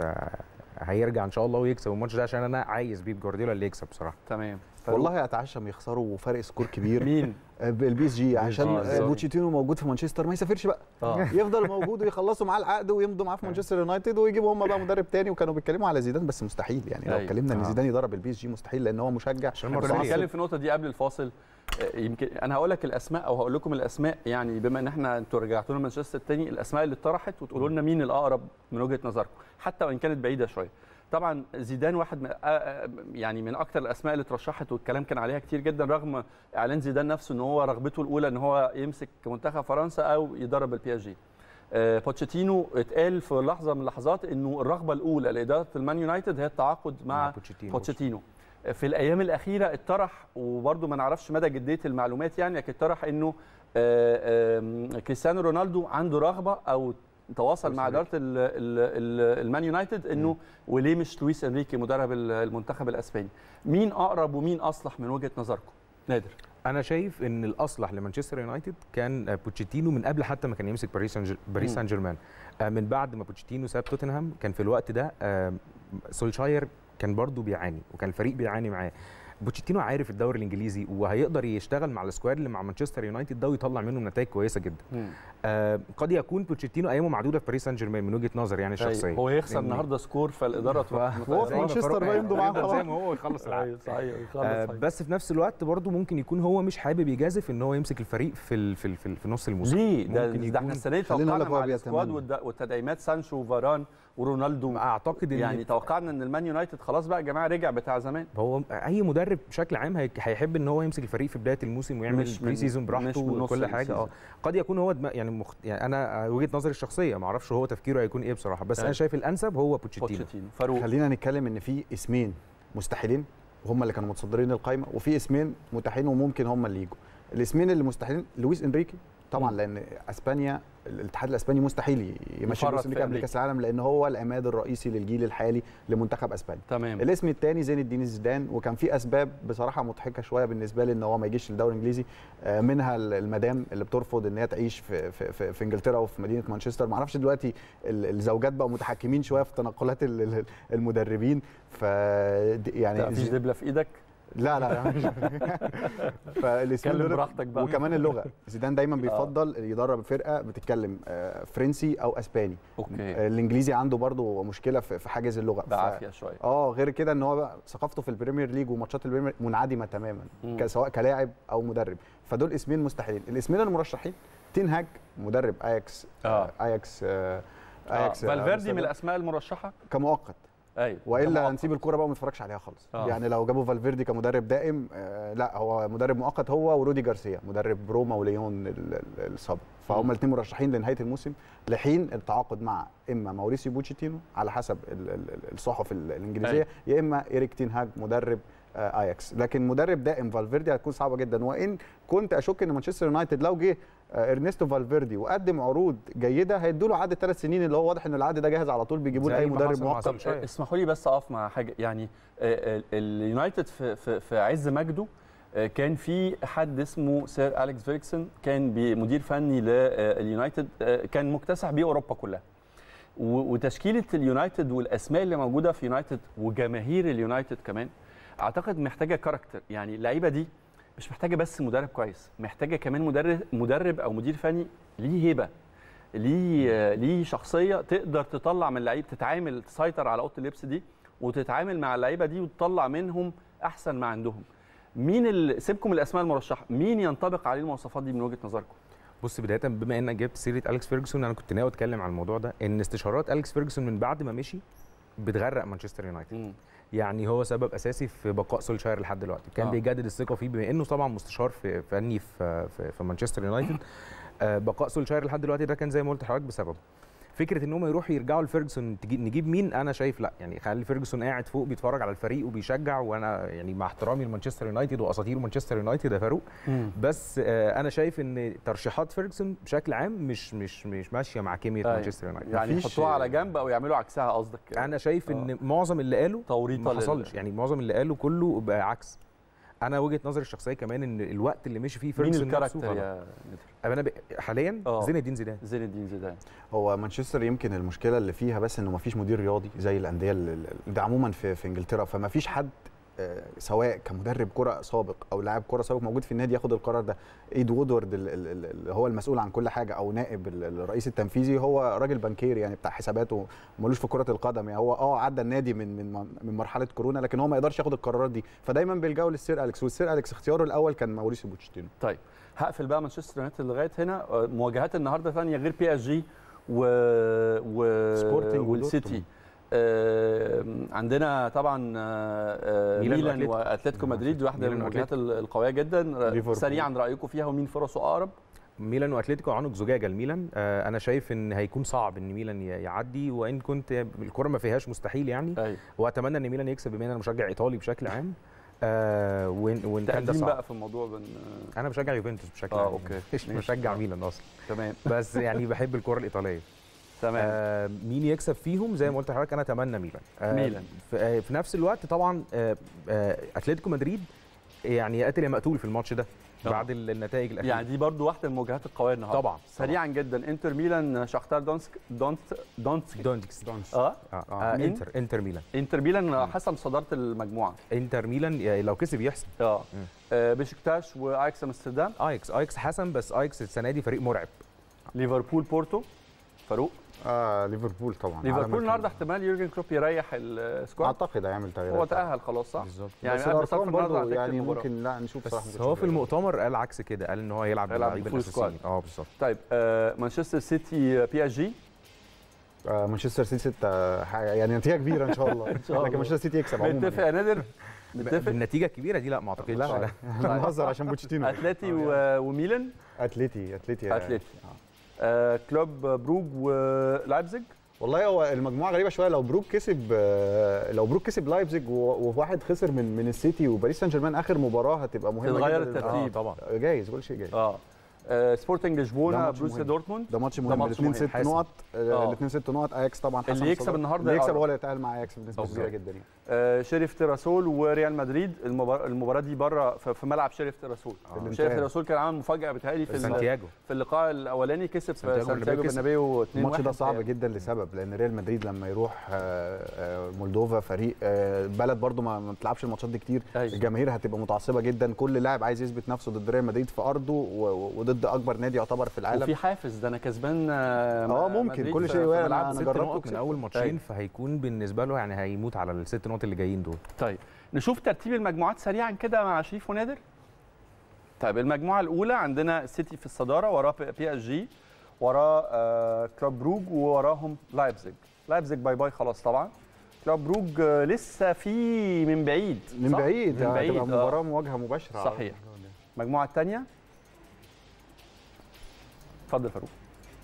هيرجع ان شاء الله ويكسب الماتش ده عشان انا عايز بيب جوارديولا اللي يكسب بصراحه تمام والله اتعشم يخسروا وفرق سكور كبير مين البي اس جي عشان آه، بوتشيتينو موجود في مانشستر ما يسافرش بقى آه. يفضل موجود ويخلصوا معاه العقد ويمضوا معاه في آه. مانشستر يونايتد ويجيبوا هم بقى مدرب تاني وكانوا بيتكلموا على زيدان بس مستحيل يعني لو أيوة. اتكلمنا ان آه. زيدان يدرب البي اس جي مستحيل لان هو مشجع عشان كنا في النقطه دي قبل الفاصل يمكن انا هقول لك الاسماء او هقول لكم الاسماء يعني بما ان احنا انتوا رجعتوا لنا مانشستر تاني الاسماء اللي اتطرحت وتقولوا لنا مين الاقرب من وجهه نظركم حتى وان كانت بعيده شويه طبعا زيدان واحد من يعني من اكثر الاسماء اللي اترشحت والكلام كان عليها كتير جدا رغم اعلان زيدان نفسه ان هو رغبته الاولى ان هو يمسك منتخب فرنسا او يدرب البي اس جي بوتشيتينو اتقال في لحظه من اللحظات انه الرغبه الاولى لاداره المان يونايتد هي التعاقد مع, مع بوتشيتينو, بوتشيتينو. في الايام الاخيره اتطرح وبرده ما نعرفش مدى جديه المعلومات يعني لكن اتطرح انه كريستيانو رونالدو عنده رغبه او تواصل مع اداره المان يونايتد انه وليه مش لويس انريكي مدرب المنتخب الاسباني مين اقرب ومين اصلح من وجهه نظركم نادر انا شايف ان الاصلح لمانشستر يونايتد كان بوتشيتينو من قبل حتى ما كان يمسك باريس باريس سان جيرمان آه، من بعد ما بوتشيتينو ساب توتنهام كان في الوقت ده آه، سولشاير كان برضو بيعاني وكان الفريق بيعاني معاه بوتشيتينو عارف الدوري الانجليزي وهيقدر يشتغل مع السكواد اللي مع مانشستر يونايتد ده ويطلع منه نتائج كويسه جدا آه قد يكون بوتشيتينو ايامه معدوده في باريس سان جيرمان من وجهه نظري يعني الشخصيه طيب، هو يخسر يعني النهارده سكور فالاداره هو في مانشستر بقى يمضوا معاه زي ما هو يخلص أيوة، صحيح يخلص آه، بس في نفس الوقت برضه ممكن يكون هو مش حابب يجازف ان هو يمسك الفريق في في في نص الموسم ليه ده احنا السنه دي توقعنا مع السكواد والتدعيمات سانشو وفاران ورونالدو اعتقد ان يعني توقعنا ان المان يونايتد خلاص بقى يا جماعه رجع بتاع زمان هو اي مدرب بشكل عام هيحب ان هو يمسك الفريق في بدايه الموسم ويعمل بري سيزون براحته وكل حاجه اه قد يكون هو يعني, مخت... يعني انا وجهه نظري الشخصيه ما اعرفش هو تفكيره هيكون ايه بصراحه بس أه. انا أيوة. شايف الانسب هو بوتشيتينو فاروق خلينا نتكلم ان في اسمين مستحيلين وهم اللي كانوا متصدرين القايمه وفي اسمين متاحين وممكن هم اللي يجوا الاسمين اللي مستحيلين لويس انريكي طبعا لان اسبانيا الاتحاد الاسباني مستحيل يمشي موسم قبل كاس العالم لان هو العماد الرئيسي للجيل الحالي لمنتخب اسبانيا تمام الاسم الثاني زين الدين زيدان وكان في اسباب بصراحه مضحكه شويه بالنسبه لي ان هو ما يجيش للدوري الانجليزي آه، منها المدام اللي بترفض ان هي تعيش في في, في, في انجلترا وفي مدينه مانشستر ما اعرفش دلوقتي الزوجات بقوا متحكمين شويه في تنقلات المدربين ف يعني مفيش دبله في ايدك لا لا فالاسبانيول براحتك بقى وكمان اللغه زيدان دايما آه. بيفضل يدرب فرقه بتتكلم آه، فرنسي او اسباني أوكي. الانجليزي عنده برضه مشكله في حاجز اللغه بعافيه ف... شويه اه غير كده ان هو بقى ثقافته في البريمير ليج وماتشات البريمير منعدمه تماما م. سواء كلاعب او مدرب فدول اسمين مستحيلين الاسمين المرشحين تين هاج مدرب اياكس آه. اياكس آه اياكس آه،, آه. فالفيردي من الاسماء المرشحه كمؤقت ايوه والا هنسيب الكوره بقى وما نتفرجش عليها خالص آه. يعني لو جابوا فالفيردي كمدرب دائم آه لا هو مدرب مؤقت هو ورودي جارسيا مدرب روما وليون السابق فهم الاثنين مرشحين لنهايه الموسم لحين التعاقد مع اما ماوريسيو بوتشيتينو على حسب الصحف الانجليزيه أيوة. يا اما ايريك تين هاج مدرب آه، اياكس لكن مدرب دائم فالفيردي هتكون صعبه جدا وان كنت اشك ان مانشستر يونايتد لو جه آه، ارنستو فالفيردي وقدم عروض جيده هيدوا له عقد ثلاث سنين اللي هو واضح ان العقد ده جاهز على طول بيجيبوا لاي مدرب مؤقت آه، اسمحوا لي بس اقف مع حاجه يعني آه، اليونايتد في, في, في عز مجده كان في حد اسمه سير اليكس فيركسون كان مدير فني لليونايتد كان مكتسح بيه اوروبا كلها وتشكيله اليونايتد والاسماء اللي موجوده في يونايتد وجماهير اليونايتد كمان اعتقد محتاجه كاركتر يعني اللعيبه دي مش محتاجه بس مدرب كويس محتاجه كمان مدرب مدرب او مدير فني ليه هيبه ليه ليه شخصيه تقدر تطلع من اللعيب تتعامل تسيطر على اوضه اللبس دي وتتعامل مع اللعيبه دي وتطلع منهم احسن ما عندهم مين اللي سيبكم الاسماء المرشحه مين ينطبق عليه المواصفات دي من وجهه نظركم بص بدايه بما انك جبت سيره اليكس فيرجسون انا كنت ناوي اتكلم على الموضوع ده ان استشارات اليكس فيرجسون من بعد ما مشي بتغرق مانشستر يونايتد يعني هو سبب اساسي في بقاء سولشاير لحد دلوقتي كان آه. بيجدد الثقه فيه بما انه طبعا مستشار في فني في في, في مانشستر يونايتد آه، بقاء سولشاير لحد دلوقتي ده كان زي ما قلت لحضرتك بسببه فكره ان هم يروحوا يرجعوا لفيرجسون نجيب مين انا شايف لا يعني خلي فيرجسون قاعد فوق بيتفرج على الفريق وبيشجع وانا يعني مع احترامي لمانشستر يونايتد واساطير مانشستر يونايتد يا فاروق بس آه انا شايف ان ترشيحات فيرجسون بشكل عام مش مش مش ماشيه مع كيمياء طيب. مانشستر يونايتد يعني يحطوها على جنب او يعملوا عكسها قصدك انا شايف أوه. ان آه. معظم اللي قاله ما حصلش يعني معظم اللي قاله كله عكس انا وجهه نظري الشخصيه كمان ان الوقت اللي مشي فيه فيرجسون مين الكاركتر يا انا حاليا آه. زين الدين زيدان زين الدين زيدان هو مانشستر يمكن المشكله اللي فيها بس انه ما فيش مدير رياضي زي الانديه ده عموما في, في انجلترا فما فيش حد آه، سواء كمدرب كره سابق او لاعب كره سابق موجود في النادي ياخد القرار ده ايد وودورد اللي هو المسؤول عن كل حاجه او نائب الرئيس التنفيذي هو راجل بنكير يعني بتاع حساباته ملوش في كره القدم يعني هو اه عدى النادي من من من مرحله كورونا لكن هو ما يقدرش ياخد القرارات دي فدايما بيلجاوا للسير اليكس والسير اليكس اختياره الاول كان ماوريسيو بوتشيتينو طيب هقفل بقى مانشستر يونايتد لغايه هنا آه، مواجهات النهارده ثانيه غير بي اس جي و, و... سبورتنج والسيتي عندنا طبعا آه، آه، ميلان واتلتيكو مدريد واحده من المواجهات القويه جدا سريعا رايكم فيها ومين فرصه اقرب ميلان واتلتيكو عنق زجاجه لميلان آه انا شايف ان هيكون صعب ان ميلان يعدي وان كنت الكره ما فيهاش مستحيل يعني أي. واتمنى ان ميلان يكسب بما ان انا مشجع ايطالي بشكل عام آه وان كان ده صعب بقى في الموضوع بن... آه. انا بشجع يوفنتوس بشكل آه عام اوكي مش مشجع ميلان اصلا تمام بس يعني بحب الكره الايطاليه تمام آه مين يكسب فيهم زي ما قلت لحضرتك انا اتمنى ميلان آه ميلان في, آه، في نفس الوقت طبعا آه, آه، اتلتيكو مدريد يعني يا قاتل يا مقتول في الماتش ده طبعا. بعد النتائج الاخيره يعني دي برضو واحده من المواجهات القويه النهارده طبعا سريعا طبعا. جدا انتر ميلان شختار دونسك دونت دونتسك دونتسك دونتسك اه, آه. آه. آه، انتر انتر ميلان انتر ميلان حسم صداره المجموعه انتر ميلان لو كسب يحسم اه, آه. بشكتاش وايكس امستردام ايكس ايكس حسم بس ايكس السنه دي فريق مرعب ليفربول بورتو فاروق اه ليفربول طبعا ليفربول النهارده احتمال يورجن كلوب يريح السكواد اعتقد هيعمل تغييرات هو تاهل خلاص صح؟ بالظبط يعني بس الارقام برضه يعني ممكن لا نشوف صراحه بس هو في المؤتمر قال عكس كده قال ان هو هيلعب باللعيبه الاساسيين اه بالظبط طيب آه مانشستر سيتي بي اس جي آه مانشستر سيتي 6 آه، يعني نتيجه كبيره ان شاء الله ان شاء الله لكن مانشستر سيتي يكسب عموما متفق يا يعني. نادر متفق بالنتيجه الكبيره دي لا ما اعتقدش لا بنهزر طيب. عشان بوتشيتينو اتلتي آه، يعني. وميلان اتلتي اتلتي اتلتي آه، كلوب بروج ولايبزيج والله هو المجموعه غريبه شويه لو بروك كسب آه، لو بروك كسب لايبزيج وواحد خسر من من السيتي وباريس سان جيرمان اخر مباراه هتبقى مهمه تتغير الترتيب آه طبعا جايز كل شيء جايز اه آه، سبورتنج لشبونه بروسيا دورتموند ده ماتش مهم آه، آه. الاثنين ست نقط الاثنين ست نقط اياكس طبعا حسن اللي يكسب النهارده اللي يكسب هو اللي يتاهل مع اياكس بنسبه كبيره جدا يعني شريف تيراسول وريال مدريد المباراه دي بره في ملعب شريف تيراسول شريف تيراسول كان عامل مفاجاه بتهيألي في سانتياجو في اللقاء الاولاني كسب سانتياجو برنابيو 2 الماتش ده صعب جدا لسبب لان ريال مدريد لما يروح مولدوفا فريق بلد برده ما بتلعبش الماتشات دي كتير أيوة. الجماهير هتبقى متعصبه جدا كل لاعب عايز يثبت نفسه ضد ريال مدريد في ارضه وضد ضد اكبر نادي يعتبر في العالم وفي حافز ده انا كسبان اه, آه، ممكن كل شيء وانا انا جربت نقط من اول ماتشين طيب. فهيكون بالنسبه له يعني هيموت على الست نقط اللي جايين دول طيب نشوف ترتيب المجموعات سريعا كده مع شريف ونادر طيب المجموعه الاولى عندنا السيتي في الصداره وراه بي اس جي وراه آه، كلوب بروج ووراهم لايبزيج لايبزيج باي باي خلاص طبعا كلوب بروج آه، لسه في من بعيد من بعيد من بعيد مباراه مواجهه مباشره صحيح المجموعه الثانيه اتفضل فاروق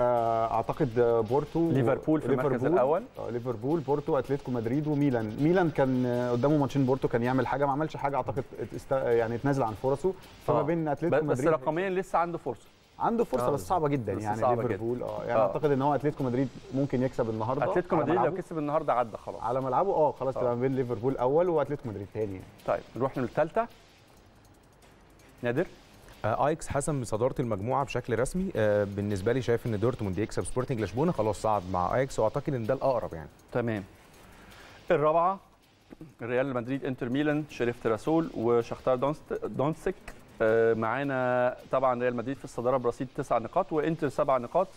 آه، اعتقد بورتو ليفربول في ليفربول المركز الاول آه، ليفربول بورتو اتلتيكو مدريد وميلان ميلان كان قدامه ماتشين بورتو كان يعمل حاجه ما عملش حاجه اعتقد يعني اتنازل عن فرصه فما آه. بين اتلتيكو مدريد بس رقميا لسه عنده فرصه عنده فرصه بس صعبه جدا بس يعني صعبة ليفربول اه يعني آه. اعتقد ان هو اتلتيكو مدريد ممكن يكسب النهارده اتلتيكو مدريد لو كسب النهارده عدى خلاص على ملعبه اه خلاص تبقى بين ليفربول اول واتلتيكو مدريد ثاني يعني. طيب نروح للثالثه نادر آه، ايكس حسم صداره المجموعه بشكل رسمي آه، بالنسبه لي شايف ان دورتموند يكسب سبورتنج لشبونه خلاص صعد مع ايكس واعتقد ان ده الاقرب يعني تمام الرابعه ريال مدريد انتر ميلان شريف تراسول وشختار دونسك آه، معانا طبعا ريال مدريد في الصداره برصيد تسع نقاط وانتر سبع نقاط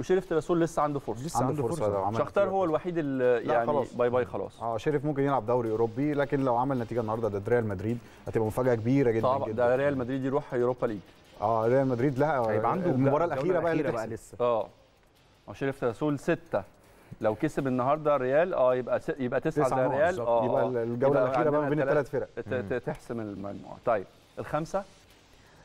وشريف تراسول لسه عنده فرصه لسه عنده, عنده فرصه, فرصة. شختار هو الوحيد اللي يعني خلاص. باي باي خلاص اه شريف ممكن يلعب دوري اوروبي لكن لو عمل نتيجه النهارده ضد ريال مدريد هتبقى مفاجاه كبيره جدا طبعا ده ريال مدريد يروح يوروبا ليج اه ريال مدريد لا هيبقى عنده المباراه الاخيره بقى اللي بقى لسه اه, اه، شريف تراسول سته لو كسب النهارده ريال اه يبقى س... يبقى تسعه ده ريال اه يبقى الجوله الاخيره بقى ما بين الثلاث فرق تحسم المجموعه طيب الخمسه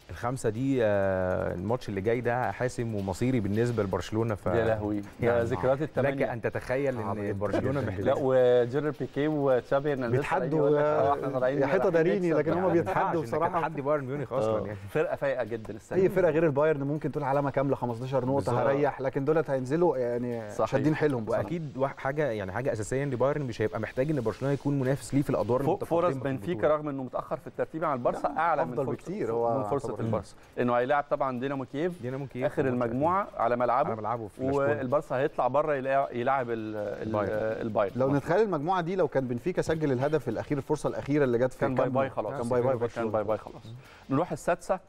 الخمسه دي آه، الماتش اللي جاي ده حاسم ومصيري بالنسبه لبرشلونه ف يا لهوي يعني ذكريات التمانية لك ان تتخيل ان برشلونه محتاج لا وجيرر بيكي وتشابي هرنانديز بيتحدوا آه، آه، حيطة داريني لكن هم بيتحدوا بصراحه تحدي بايرن ميونخ اصلا يعني فرقه فايقه جدا السنه اي فرقه غير البايرن ممكن تقول علامه كامله 15 نقطه هريح لكن دولت هينزلوا يعني شادين حيلهم واكيد حاجه يعني حاجه اساسيه ان بايرن مش هيبقى محتاج ان برشلونه يكون منافس ليه في الادوار فرص بنفيكا رغم انه متاخر في الترتيب عن البارسا اعلى من فرص من فرصه في البارسا لانه هيلاعب طبعا دينامو كييف دينامو كييف اخر المجموعه على ملعبه على ملعبه والبارسا هيطلع بره يلاعب البايرن لو نتخيل المجموعه دي لو كان بنفيكا سجل الهدف الاخير الفرصه الاخيره اللي جت في كان باي باي خلاص كان باي باي كان باي باي خلاص نروح السادسه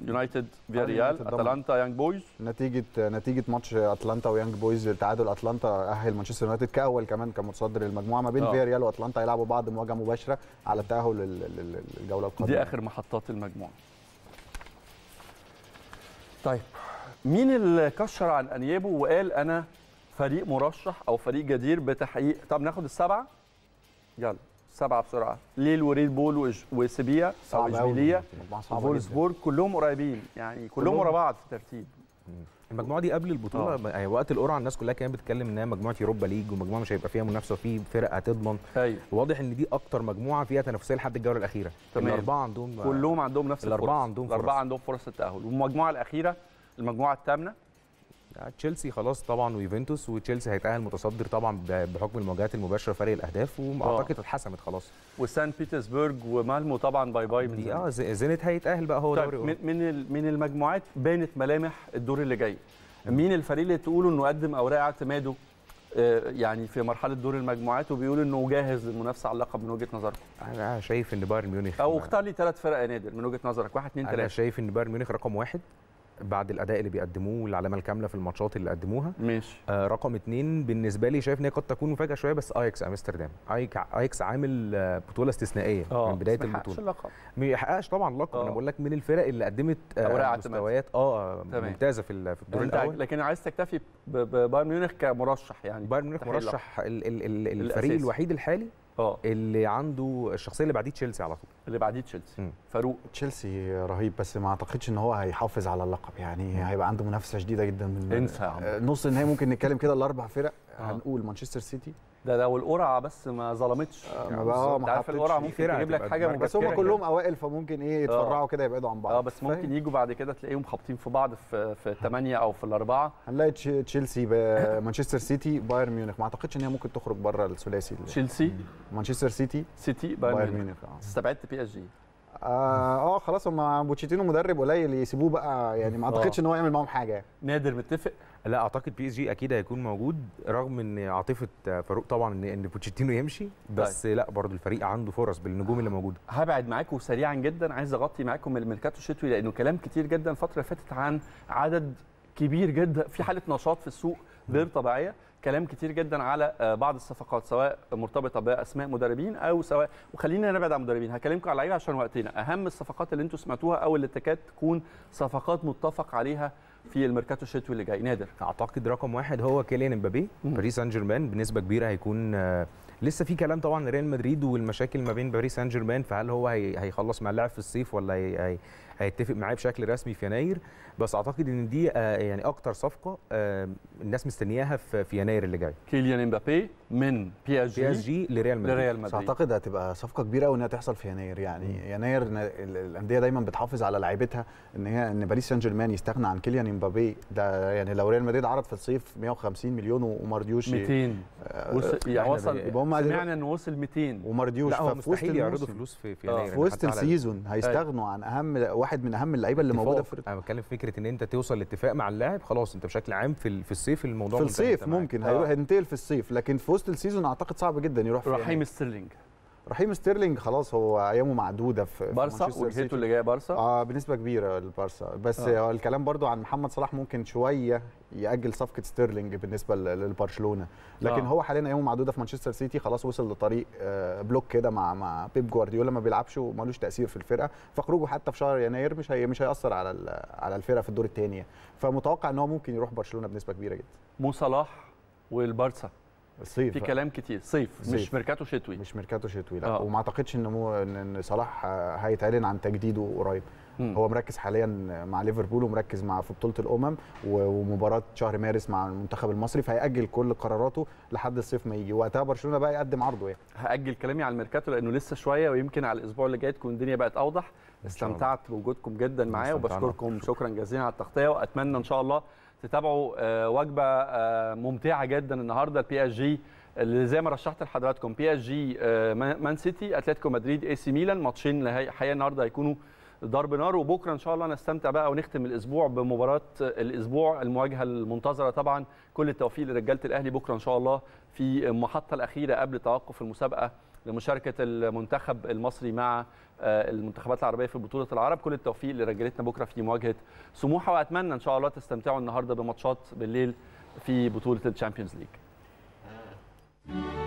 يونايتد فيا ريال اتلانتا يانج بويز نتيجه نتيجه ماتش اتلانتا ويانج بويز تعادل اتلانتا اهل مانشستر يونايتد كاول كمان كمتصدر المجموعه ما بين آه. فيا ريال واتلانتا يلعبوا بعض مواجهه مباشره على التاهل للجوله القادمه دي اخر محطات المجموعه طيب مين اللي كشر عن انيابه وقال انا فريق مرشح او فريق جدير بتحقيق طب ناخد السبعه يلا سبعه بسرعه ليل وريد بول وسيبيا او اشبيليا وفولسبورغ كلهم قريبين يعني كلهم ورا بعض في الترتيب المجموعه دي قبل البطوله آه. يعني وقت القرعه الناس كلها كانت بتتكلم ان هي مجموعه يوروبا ليج ومجموعه مش هيبقى فيها منافسه وفي فرقه هتضمن أيوة. واضح ان دي اكتر مجموعه فيها تنافسيه لحد الجوله الاخيره تمام الاربعه عندهم كلهم عندهم نفس الاربعه الفرص. عندهم الاربعه عندهم فرص التاهل والمجموعه الاخيره المجموعه الثامنه تشيلسي خلاص طبعا ويوفنتوس وتشيلسي هيتاهل متصدر طبعا بحكم المواجهات المباشره فريق الاهداف واعتقد آه. اتحسمت خلاص وسان بيترسبرج ومالمو طبعا باي باي من اه زينت هيتاهل بقى هو طيب دوري من من المجموعات بانت ملامح الدور اللي جاي مين الفريق اللي تقولوا انه قدم اوراق اعتماده آه، يعني في مرحله دور المجموعات وبيقول انه جاهز للمنافسه على اللقب من وجهه نظرك انا شايف ان بايرن ميونخ او اختار لي ثلاث فرق يا نادر من وجهه نظرك واحد اثنين ثلاثه انا شايف ان بايرن ميونخ رقم واحد بعد الاداء اللي بيقدموه والعلامه الكامله في الماتشات اللي قدموها ماشي آه رقم اثنين بالنسبه لي شايف ان هي قد تكون مفاجاه شويه بس ايكس امستردام ايكس عامل آه، بطوله استثنائيه آه. من بدايه البطوله اللقب ما يحققش طبعا لقب انا آه. بقول لك من الفرق اللي قدمت آه مستويات اه تمام. ممتازه في الدور يعني الاول لكن عايز تكتفي ببايرن ميونخ كمرشح يعني بايرن ميونخ مرشح الفريق الوحيد الحالي أوه. اللي عنده الشخصيه اللي بعديه تشيلسي على طول اللي بعديه تشيلسي فاروق تشيلسي رهيب بس ما اعتقدش ان هو هيحافظ على اللقب يعني هيبقى عنده منافسه شديده جدا من انسى آه، نص النهائي ممكن نتكلم كده الاربع فرق آه. هنقول مانشستر سيتي ده ده والقرعه بس ما ظلمتش آه يعني اه ما عارف القرعه ممكن تجيب لك حاجه بس هم كلهم اوائل فممكن ايه يتفرعوا آه. كده يبعدوا عن بعض اه بس ممكن يجوا بعد كده تلاقيهم خابطين في بعض في في الثمانيه او في الاربعه هنلاقي تشيلسي مانشستر سيتي بايرن ميونخ ما اعتقدش ان هي ممكن تخرج بره الثلاثي تشيلسي مانشستر سيتي سيتي بايرن ميونخ آه. استبعدت بي اس جي اه, آه خلاص هم بوتشيتينو مدرب قليل يسيبوه بقى يعني ما آه. اعتقدش ان هو يعمل معاهم حاجه نادر متفق لا اعتقد بي اس جي اكيد هيكون موجود رغم ان عاطفه فاروق طبعا ان ان بوتشيتينو يمشي طيب. بس لا برضو الفريق عنده فرص بالنجوم اللي موجوده هبعد معاكم سريعا جدا عايز اغطي معاكم الميركاتو الشتوي لانه كلام كتير جدا الفتره اللي فاتت عن عدد كبير جدا في حاله نشاط في السوق غير طبيعيه كلام كتير جدا على بعض الصفقات سواء مرتبطه باسماء مدربين او سواء وخلينا نبعد عن مدربين هكلمكم على لعيبه عشان وقتنا اهم الصفقات اللي انتم سمعتوها او اللي تكاد تكون صفقات متفق عليها في الميركاتو الشتوي اللي جاي نادر اعتقد رقم واحد هو كيليان امبابي باريس سان جيرمان بنسبه كبيره هيكون آه، لسه في كلام طبعا ريال مدريد والمشاكل ما بين باريس سان جيرمان فهل هو هيخلص مع اللاعب في الصيف ولا هيتفق معاه بشكل رسمي في يناير بس اعتقد ان دي آه، يعني اكتر صفقه الناس مستنياها في يناير اللي جاي كيليان امبابي من بي اس جي بي اس جي لريال مدريد لريال مدريد اعتقد هتبقى صفقه كبيره قوي انها تحصل في يناير يعني م. يناير الانديه دايما بتحافظ على لعيبتها ان هي ان باريس سان جيرمان يستغنى عن كيليان امبابي ده يعني لو ريال مدريد عرض في الصيف 150 مليون وما رضيوش 200 وصل يبقى وصل سمعنا انه وصل 200 وما رضيوش لا هو مستحيل يعرضوا فلوس في في آه، يناير في وسط السيزون هيستغنوا عن اهم واحد من اهم اللعيبه اللي موجوده في انا بتكلم فكره ان انت توصل لاتفاق مع اللاعب خلاص انت بشكل عام في في الصيف الموضوع في الصيف ممكن هينتقل في الصيف لكن في وسط السيزون اعتقد صعب جدا يروح رحيم ستيرلينج رحيم ستيرلينج خلاص هو ايامه معدوده في بارسا وجهته اللي جايه بارسا اه بنسبه كبيره لبارسا بس آه. الكلام برضو عن محمد صلاح ممكن شويه ياجل صفقه ستيرلينج بالنسبه للبرشلونه لكن آه. هو حاليا ايامه معدوده في مانشستر سيتي خلاص وصل لطريق آه، بلوك كده مع مع بيب جوارديولا ما بيلعبش ومالوش تاثير في الفرقه فخروجه حتى في شهر يناير مش هي مش هياثر على على الفرقه في الدور الثاني فمتوقع ان هو ممكن يروح برشلونه بنسبه كبيره جدا مو صلاح والبارسا صيف في كلام كتير صيف, صيف. مش ميركاتو شتوي مش ميركاتو شتوي لا آه. وما اعتقدش ان مو ان صلاح هيتعلن عن تجديده قريب هو مركز حاليا مع ليفربول ومركز مع في بطوله الامم ومباراه شهر مارس مع المنتخب المصري فهيأجل كل قراراته لحد الصيف ما يجي وقتها برشلونه بقى يقدم عرضه يعني هأجل كلامي على الميركاتو لانه لسه شويه ويمكن على الاسبوع اللي جاي تكون الدنيا بقت اوضح استمتعت بوجودكم جدا معايا وبشكركم شكرا جزيلا على التغطيه واتمنى ان شاء الله تتابعوا آه، وجبه آه، ممتعه جدا النهارده البي اس جي اللي زي ما رشحت لحضراتكم بي اس جي مان سيتي اتلتيكو مدريد اي سي ميلان ماتشين الحقيقه النهارده هيكونوا ضرب نار وبكره ان شاء الله نستمتع بقى ونختم الاسبوع بمباراه آه، الاسبوع المواجهه المنتظره طبعا كل التوفيق لرجاله الاهلي بكره ان شاء الله في المحطه الاخيره قبل توقف المسابقه لمشاركه المنتخب المصري مع آه، المنتخبات العربيه في بطوله العرب كل التوفيق لرجالتنا بكره في مواجهه سموحه واتمنى ان شاء الله تستمتعوا النهارده بماتشات بالليل في بطوله الشامبيونز ليج